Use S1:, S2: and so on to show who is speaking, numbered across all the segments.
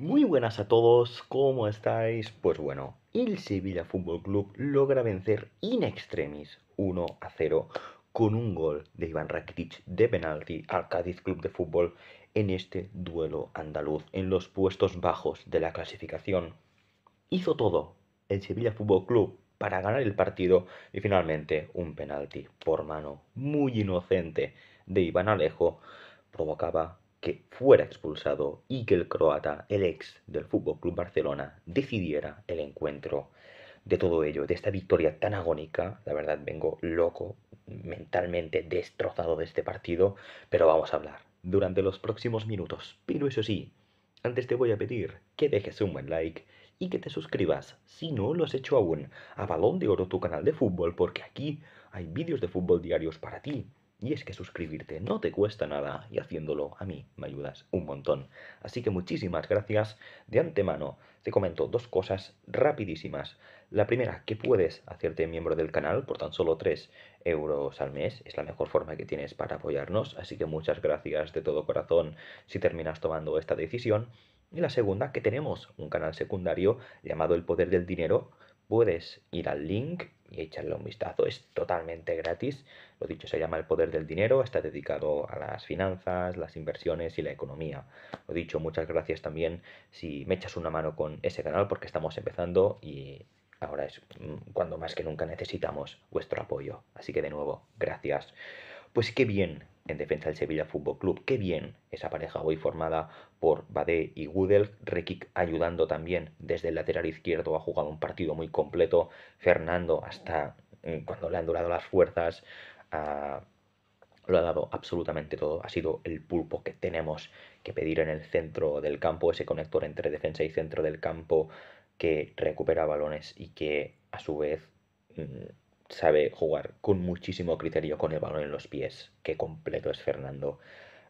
S1: Muy buenas a todos, ¿cómo estáis? Pues bueno, el Sevilla Fútbol Club logra vencer in extremis 1 a 0 con un gol de Iván Rakitic de penalti al Cádiz Club de Fútbol en este duelo andaluz en los puestos bajos de la clasificación. Hizo todo el Sevilla Fútbol Club para ganar el partido y finalmente un penalti por mano muy inocente de Iván Alejo provocaba que fuera expulsado y que el croata, el ex del Fútbol Club Barcelona, decidiera el encuentro. De todo ello, de esta victoria tan agónica, la verdad vengo loco, mentalmente destrozado de este partido, pero vamos a hablar durante los próximos minutos. Pero eso sí, antes te voy a pedir que dejes un buen like y que te suscribas, si no lo has hecho aún, a Balón de Oro, tu canal de fútbol, porque aquí hay vídeos de fútbol diarios para ti y es que suscribirte no te cuesta nada y haciéndolo a mí me ayudas un montón. Así que muchísimas gracias. De antemano te comento dos cosas rapidísimas. La primera, que puedes hacerte miembro del canal por tan solo 3 euros al mes. Es la mejor forma que tienes para apoyarnos. Así que muchas gracias de todo corazón si terminas tomando esta decisión. Y la segunda, que tenemos un canal secundario llamado El Poder del Dinero. Puedes ir al link y echarle un vistazo. Es totalmente gratis. Lo dicho, se llama El Poder del Dinero. Está dedicado a las finanzas, las inversiones y la economía. Lo dicho, muchas gracias también si me echas una mano con ese canal porque estamos empezando y ahora es mm, cuando más que nunca necesitamos vuestro apoyo. Así que de nuevo, gracias. Pues qué bien en defensa del Sevilla Fútbol Club, qué bien esa pareja hoy formada por Badé y Gudel, Rekik ayudando también desde el lateral izquierdo, ha jugado un partido muy completo, Fernando hasta mm, cuando le han durado las fuerzas, ah, lo ha dado absolutamente todo, ha sido el pulpo que tenemos que pedir en el centro del campo, ese conector entre defensa y centro del campo que recupera balones y que a su vez... Mm, sabe jugar con muchísimo criterio con el balón en los pies. Qué completo es Fernando.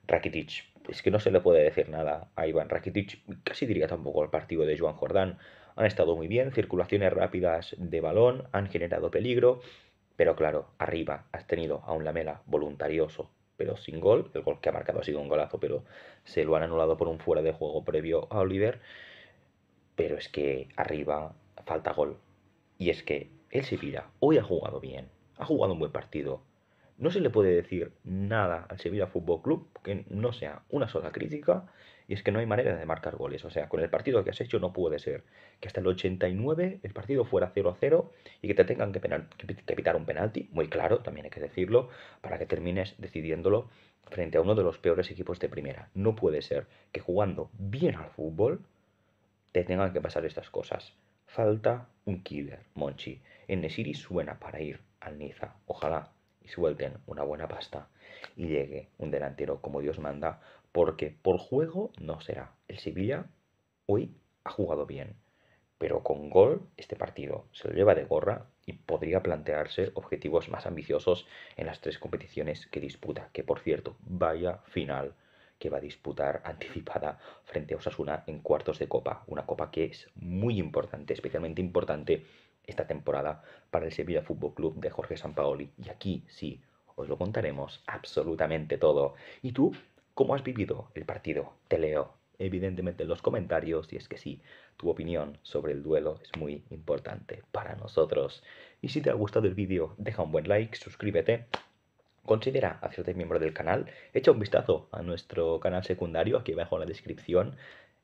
S1: Rakitic, es que no se le puede decir nada a Iván Rakitic, casi diría tampoco al partido de Joan Jordán. Han estado muy bien, circulaciones rápidas de balón, han generado peligro, pero claro, arriba has tenido a un Lamela voluntarioso, pero sin gol. El gol que ha marcado ha sido un golazo, pero se lo han anulado por un fuera de juego previo a Oliver. Pero es que arriba falta gol. Y es que el Sevilla hoy ha jugado bien, ha jugado un buen partido. No se le puede decir nada al Sevilla Fútbol Club que no sea una sola crítica, y es que no hay manera de marcar goles. O sea, con el partido que has hecho no puede ser que hasta el 89 el partido fuera 0 a 0 y que te tengan que, evitar un penalti, muy claro, también hay que decirlo, para que termines decidiéndolo frente a uno de los peores equipos de primera. No puede ser que jugando bien al fútbol te tengan que pasar estas cosas. Falta un killer, Monchi. En Nesiri suena para ir al Niza. Ojalá y suelten una buena pasta y llegue un delantero como Dios manda, porque por juego no será. El Sevilla hoy ha jugado bien, pero con gol este partido se lo lleva de gorra y podría plantearse objetivos más ambiciosos en las tres competiciones que disputa, que por cierto, vaya final que va a disputar anticipada frente a Osasuna en cuartos de copa. Una copa que es muy importante, especialmente importante esta temporada para el Sevilla Fútbol Club de Jorge Sampaoli. Y aquí sí, os lo contaremos absolutamente todo. ¿Y tú cómo has vivido el partido? Te leo evidentemente en los comentarios y es que sí, tu opinión sobre el duelo es muy importante para nosotros. Y si te ha gustado el vídeo, deja un buen like, suscríbete Considera hacerte miembro del canal, echa un vistazo a nuestro canal secundario, aquí abajo en la descripción,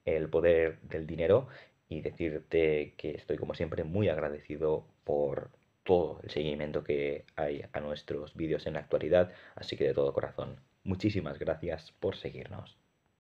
S1: el poder del dinero, y decirte que estoy como siempre muy agradecido por todo el seguimiento que hay a nuestros vídeos en la actualidad, así que de todo corazón, muchísimas gracias por seguirnos.